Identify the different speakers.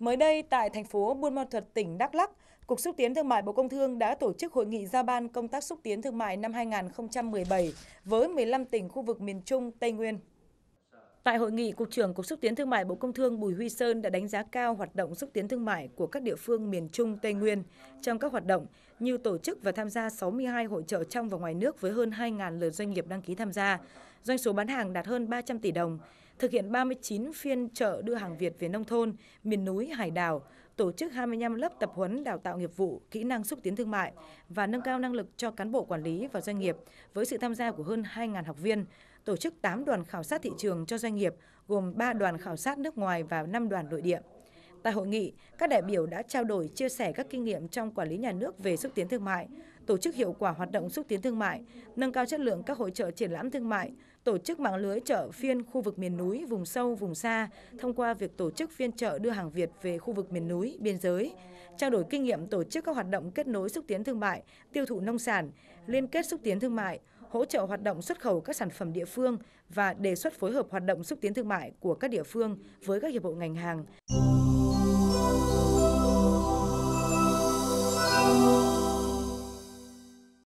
Speaker 1: Mới đây, tại thành phố Buôn Ma Thuật, tỉnh Đắk Lắk, Cục Xúc Tiến Thương mại Bộ Công Thương đã tổ chức hội nghị giao ban công tác xúc tiến thương mại năm 2017 với 15 tỉnh khu vực miền Trung, Tây Nguyên. Tại hội nghị, Cục trưởng Cục Xúc Tiến Thương mại Bộ Công Thương Bùi Huy Sơn đã đánh giá cao hoạt động xúc tiến thương mại của các địa phương miền Trung Tây Nguyên trong các hoạt động như tổ chức và tham gia 62 hội trợ trong và ngoài nước với hơn 2.000 lượt doanh nghiệp đăng ký tham gia. Doanh số bán hàng đạt hơn 300 tỷ đồng thực hiện 39 phiên chợ đưa hàng Việt về nông thôn, miền núi, hải đảo, tổ chức 25 lớp tập huấn đào tạo nghiệp vụ, kỹ năng xúc tiến thương mại và nâng cao năng lực cho cán bộ quản lý và doanh nghiệp với sự tham gia của hơn 2.000 học viên, tổ chức 8 đoàn khảo sát thị trường cho doanh nghiệp, gồm 3 đoàn khảo sát nước ngoài và 5 đoàn nội địa. Tại hội nghị, các đại biểu đã trao đổi chia sẻ các kinh nghiệm trong quản lý nhà nước về xúc tiến thương mại, tổ chức hiệu quả hoạt động xúc tiến thương mại, nâng cao chất lượng các hội trợ triển lãm thương mại, tổ chức mạng lưới chợ phiên khu vực miền núi, vùng sâu, vùng xa thông qua việc tổ chức phiên chợ đưa hàng Việt về khu vực miền núi, biên giới, trao đổi kinh nghiệm tổ chức các hoạt động kết nối xúc tiến thương mại, tiêu thụ nông sản, liên kết xúc tiến thương mại, hỗ trợ hoạt động xuất khẩu các sản phẩm địa phương và đề xuất phối hợp hoạt động xúc tiến thương mại của các địa phương với các hiệp hội ngành hàng.